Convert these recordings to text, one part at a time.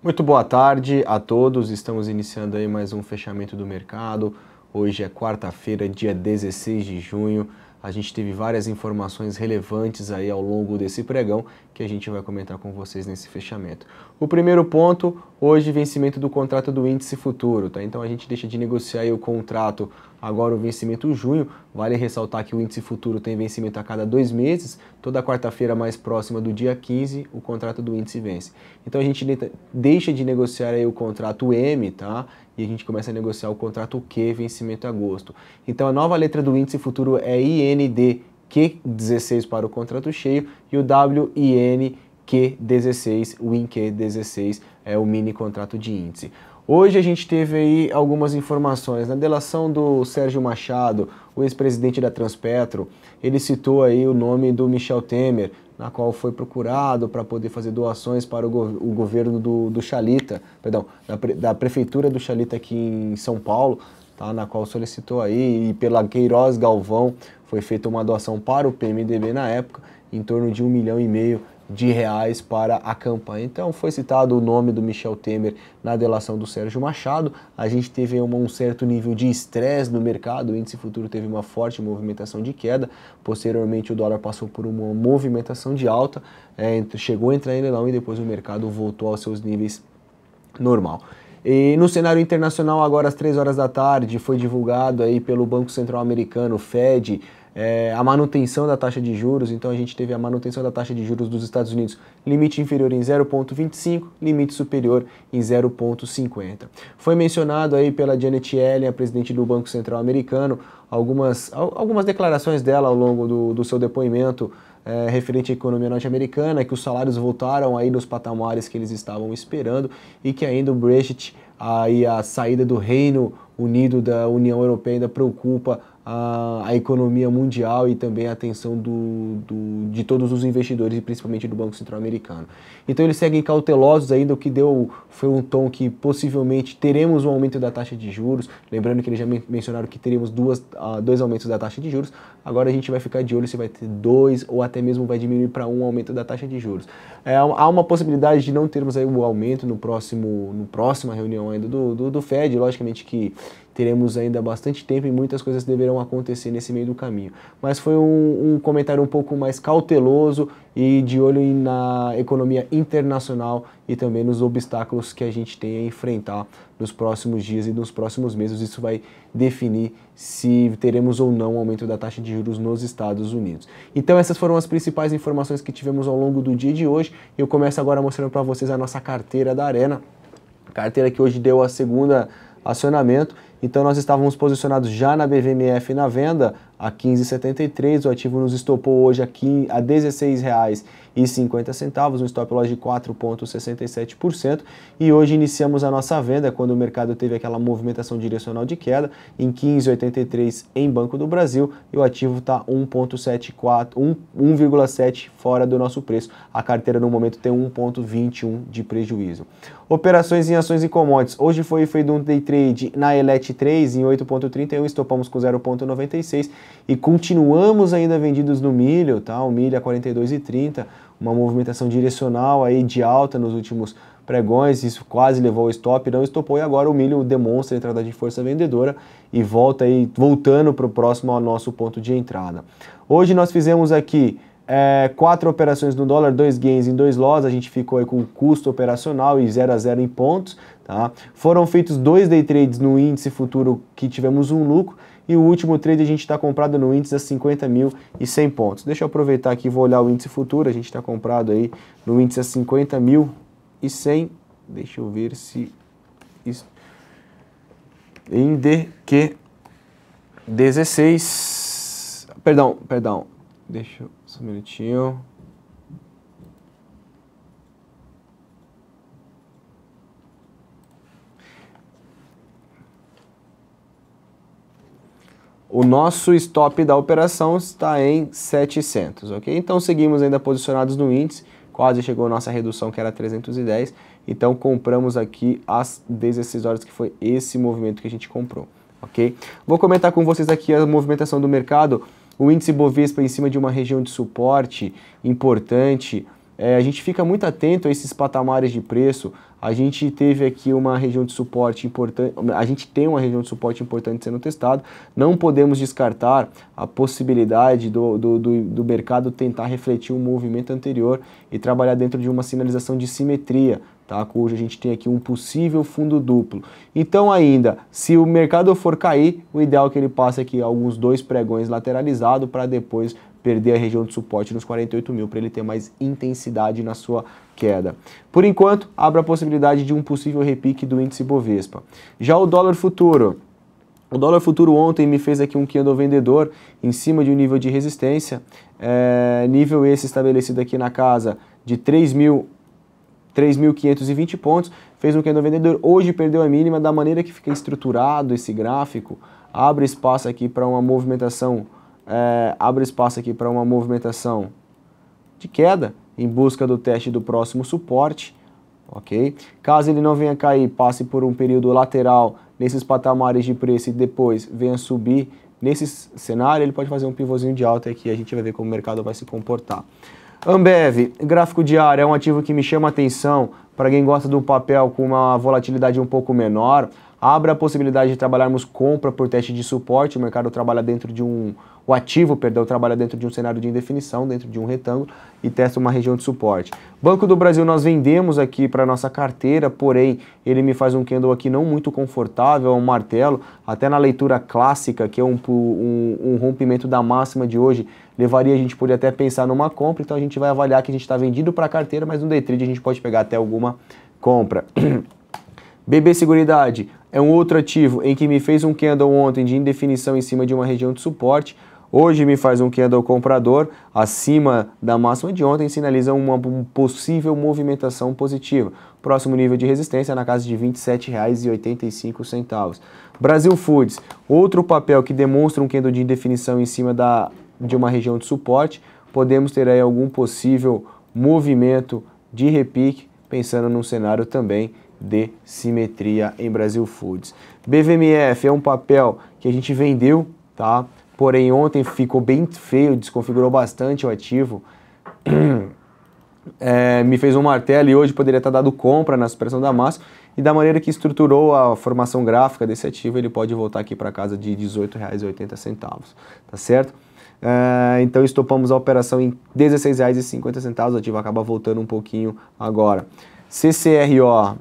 Muito boa tarde a todos. Estamos iniciando aí mais um fechamento do mercado. Hoje é quarta-feira, dia 16 de junho. A gente teve várias informações relevantes aí ao longo desse pregão que a gente vai comentar com vocês nesse fechamento. O primeiro ponto, hoje vencimento do contrato do índice futuro, tá? Então a gente deixa de negociar o contrato agora o vencimento junho. Vale ressaltar que o índice futuro tem vencimento a cada dois meses, toda quarta-feira mais próxima do dia 15 o contrato do índice vence. Então a gente deixa de negociar aí o contrato M, tá? e a gente começa a negociar o contrato Q, vencimento agosto. Então a nova letra do índice futuro é IND Q16 para o contrato cheio e o WIN Q16, WIN Q16 é o mini contrato de índice. Hoje a gente teve aí algumas informações. Na delação do Sérgio Machado, o ex-presidente da Transpetro, ele citou aí o nome do Michel Temer na qual foi procurado para poder fazer doações para o, o governo do, do Xalita, perdão, da, pre da prefeitura do Xalita aqui em São Paulo, tá, na qual solicitou aí, e pela Queiroz Galvão foi feita uma doação para o PMDB na época, em torno de um milhão e meio de reais para a campanha. Então foi citado o nome do Michel Temer na delação do Sérgio Machado. A gente teve uma, um certo nível de estresse no mercado, o índice futuro teve uma forte movimentação de queda. Posteriormente o dólar passou por uma movimentação de alta, é, chegou a entrar em leilão e depois o mercado voltou aos seus níveis normal. E no cenário internacional, agora às 3 horas da tarde, foi divulgado aí pelo Banco Central Americano, Fed, é, a manutenção da taxa de juros, então a gente teve a manutenção da taxa de juros dos Estados Unidos, limite inferior em 0,25, limite superior em 0,50. Foi mencionado aí pela Janet Yellen, a presidente do Banco Central americano, algumas, algumas declarações dela ao longo do, do seu depoimento é, referente à economia norte-americana, que os salários voltaram aí nos patamares que eles estavam esperando e que ainda o Brexit, aí a saída do Reino Unido da União Europeia ainda preocupa a, a economia mundial e também a atenção do, do, de todos os investidores e principalmente do Banco Central Americano. Então eles seguem cautelosos ainda, o que deu foi um tom que possivelmente teremos um aumento da taxa de juros, lembrando que eles já men mencionaram que teremos duas, uh, dois aumentos da taxa de juros, agora a gente vai ficar de olho se vai ter dois ou até mesmo vai diminuir para um aumento da taxa de juros. É, há uma possibilidade de não termos aí o um aumento no próximo, no próxima reunião ainda do, do, do Fed, logicamente que teremos ainda bastante tempo e muitas coisas deverão acontecer nesse meio do caminho. Mas foi um, um comentário um pouco mais cauteloso e de olho na economia internacional e também nos obstáculos que a gente tem a enfrentar nos próximos dias e nos próximos meses. Isso vai definir se teremos ou não aumento da taxa de juros nos Estados Unidos. Então essas foram as principais informações que tivemos ao longo do dia de hoje. Eu começo agora mostrando para vocês a nossa carteira da Arena. Carteira que hoje deu a segunda acionamento. Então nós estávamos posicionados já na BVMF na venda a 15,73, o ativo nos estopou hoje aqui a R$ 16,00 centavos um stop loss de 4,67% e hoje iniciamos a nossa venda quando o mercado teve aquela movimentação direcional de queda em 15,83 em Banco do Brasil e o ativo está 1.74, fora do nosso preço. A carteira no momento tem 1,21 de prejuízo. Operações em ações e commodities. Hoje foi feito um day trade na Elet 3 em 8,31, estopamos com 0,96 e continuamos ainda vendidos no milho, tá? O milho a 42,30 uma movimentação direcional aí de alta nos últimos pregões, isso quase levou ao stop, não estopou e agora o milho demonstra a entrada de força vendedora e volta aí, voltando para o próximo ao nosso ponto de entrada. Hoje nós fizemos aqui é, quatro operações no dólar, dois gains em dois loss, a gente ficou aí com custo operacional e 0 a 0 em pontos, tá? Foram feitos dois day trades no índice futuro que tivemos um lucro e o último trade a gente está comprado no índice a 50.100 pontos. Deixa eu aproveitar aqui e vou olhar o índice futuro. A gente está comprado aí no índice a 50.100. Deixa eu ver se... Em dq 16... Perdão, perdão. Deixa eu... Só um minutinho. O nosso stop da operação está em 700, ok? Então seguimos ainda posicionados no índice, quase chegou a nossa redução que era 310, então compramos aqui às 16 horas, que foi esse movimento que a gente comprou, ok? Vou comentar com vocês aqui a movimentação do mercado, o índice Bovespa em cima de uma região de suporte importante, é, a gente fica muito atento a esses patamares de preço. A gente teve aqui uma região de suporte importante, a gente tem uma região de suporte importante sendo testado. Não podemos descartar a possibilidade do, do, do, do, mercado tentar refletir um movimento anterior e trabalhar dentro de uma sinalização de simetria. Tá, cujo a gente tem aqui um possível fundo duplo. Então ainda, se o mercado for cair, o ideal é que ele passe aqui alguns dois pregões lateralizados para depois perder a região de suporte nos 48 mil para ele ter mais intensidade na sua queda. Por enquanto, abre a possibilidade de um possível repique do índice Bovespa. Já o dólar futuro. O dólar futuro ontem me fez aqui um candle vendedor em cima de um nível de resistência, é, nível esse estabelecido aqui na casa de 3.520 pontos, fez um candle vendedor, hoje perdeu a mínima, da maneira que fica estruturado esse gráfico, abre espaço aqui para uma movimentação é, espaço aqui para uma movimentação de queda em busca do teste do próximo suporte, ok? Caso ele não venha cair, passe por um período lateral nesses patamares de preço e depois venha subir nesse cenário, ele pode fazer um pivôzinho de alta aqui, a gente vai ver como o mercado vai se comportar. Ambev, gráfico diário, é um ativo que me chama atenção para quem gosta de um papel com uma volatilidade um pouco menor abre a possibilidade de trabalharmos compra por teste de suporte, o mercado trabalha dentro de um, o ativo, perdão, trabalha dentro de um cenário de indefinição, dentro de um retângulo e testa uma região de suporte. Banco do Brasil nós vendemos aqui para nossa carteira, porém ele me faz um candle aqui não muito confortável, é um martelo, até na leitura clássica, que é um, um, um rompimento da máxima de hoje, levaria a gente poder até pensar numa compra, então a gente vai avaliar que a gente está vendido para a carteira, mas no day trade a gente pode pegar até alguma compra. BB Seguridade, é um outro ativo em que me fez um candle ontem de indefinição em cima de uma região de suporte, hoje me faz um candle comprador acima da máxima de ontem, sinaliza uma possível movimentação positiva. Próximo nível de resistência na casa de R$ 27,85. Brasil Foods, outro papel que demonstra um candle de indefinição em cima da, de uma região de suporte, podemos ter aí algum possível movimento de repique, pensando num cenário também de simetria em Brasil Foods. BVMF é um papel que a gente vendeu, tá? Porém, ontem ficou bem feio, desconfigurou bastante o ativo. É, me fez um martelo e hoje poderia estar dado compra na superação da massa. E da maneira que estruturou a formação gráfica desse ativo, ele pode voltar aqui para casa de R$18,80. tá certo? É, então estopamos a operação em R$16,50. o ativo acaba voltando um pouquinho agora. CCRO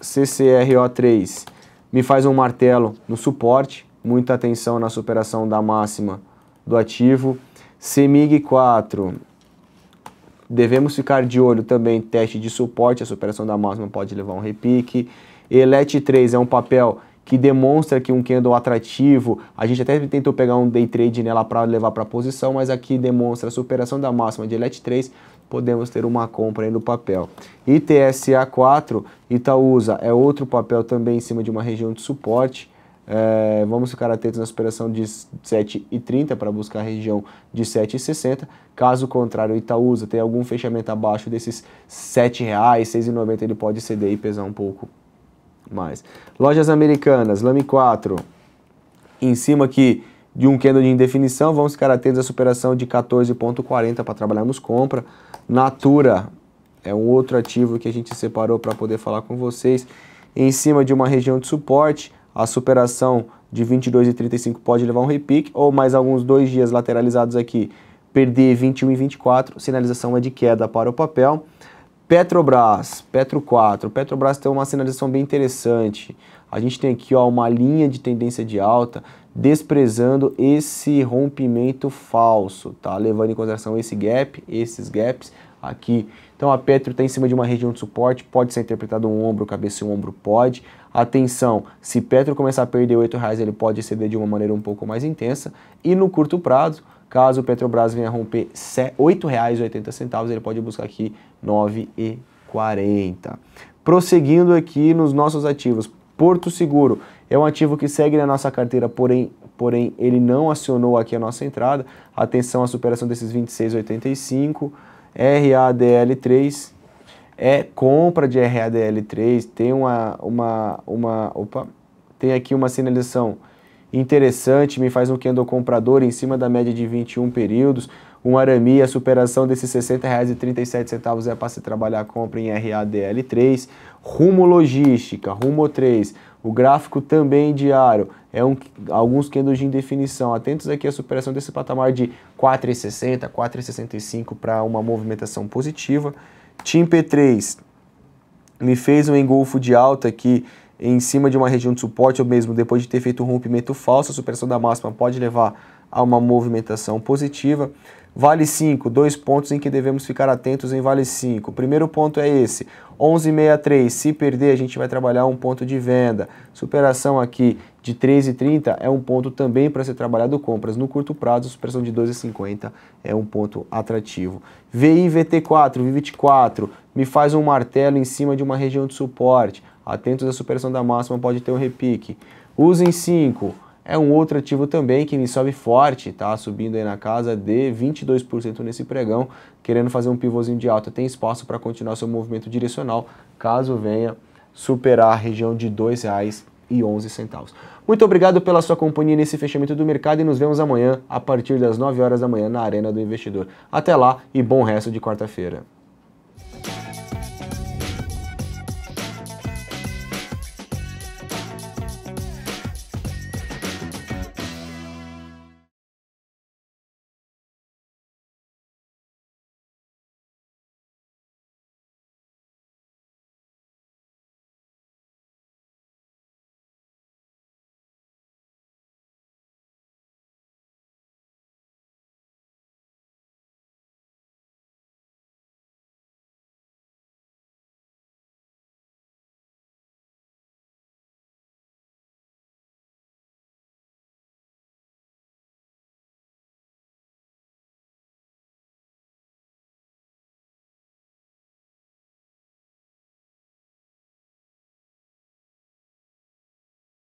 CCRO3 me faz um martelo no suporte, muita atenção na superação da máxima do ativo. cemig 4 devemos ficar de olho também teste de suporte, a superação da máxima pode levar um repique. ELET3 é um papel que demonstra que um candle atrativo, a gente até tentou pegar um day trade nela para levar para a posição, mas aqui demonstra a superação da máxima de ELET3, podemos ter uma compra no papel. ITSA 4, Itaúsa, é outro papel também em cima de uma região de suporte. É, vamos ficar atentos na superação de 7,30 para buscar a região de 7,60. Caso contrário, Itaúsa tem algum fechamento abaixo desses R$ 7,00, 6,90 ele pode ceder e pesar um pouco mais. Lojas americanas, Lame 4, em cima aqui de um candle de indefinição, vamos ficar atentos à superação de 14,40 para trabalharmos compra. Natura é um outro ativo que a gente separou para poder falar com vocês. Em cima de uma região de suporte, a superação de 22,35 pode levar um repique, ou mais alguns dois dias lateralizados aqui, perder 21 e 24, sinalização é de queda para o papel. Petrobras, Petro 4. Petrobras tem uma sinalização bem interessante. A gente tem aqui ó, uma linha de tendência de alta desprezando esse rompimento falso, tá? Levando em consideração esse gap, esses gaps aqui. Então a Petro está em cima de uma região de suporte, pode ser interpretado um ombro, cabeça e um ombro, pode. Atenção, se Petro começar a perder R$ reais, ele pode exceder de uma maneira um pouco mais intensa. E no curto prazo, Caso o Petrobras venha romper R$ 8,80, ele pode buscar aqui R$ 9,40. Prosseguindo aqui nos nossos ativos, Porto Seguro é um ativo que segue na nossa carteira, porém, porém ele não acionou aqui a nossa entrada. Atenção à superação desses R 26,85. RADL3 é compra de RADL3, tem uma, uma, uma opa, tem aqui uma sinalização interessante, me faz um candle comprador em cima da média de 21 períodos, um Arami, a superação desses R$ 60,37 é para se trabalhar a compra em RADL3, Rumo Logística, Rumo 3, o gráfico também diário, é um, alguns candles de indefinição, atentos aqui à superação desse patamar de 4,60, 4,65 para uma movimentação positiva, Tim P3 me fez um engolfo de alta aqui em cima de uma região de suporte ou mesmo depois de ter feito um rompimento falso, a superação da máxima pode levar a uma movimentação positiva. Vale 5, dois pontos em que devemos ficar atentos em Vale 5. Primeiro ponto é esse, 11,63, se perder a gente vai trabalhar um ponto de venda. Superação aqui de 13,30 é um ponto também para ser trabalhado compras. No curto prazo, superação de 12,50 é um ponto atrativo. VIVT4, VIVT4, me faz um martelo em cima de uma região de suporte Atentos à superação da máxima, pode ter um repique. Usem 5 é um outro ativo também que me sobe forte, tá? Subindo aí na casa de 22% nesse pregão, querendo fazer um pivôzinho de alta. Tem espaço para continuar seu movimento direcional, caso venha superar a região de R$ 2,11. Muito obrigado pela sua companhia nesse fechamento do mercado e nos vemos amanhã, a partir das 9 horas da manhã, na Arena do Investidor. Até lá e bom resto de quarta-feira.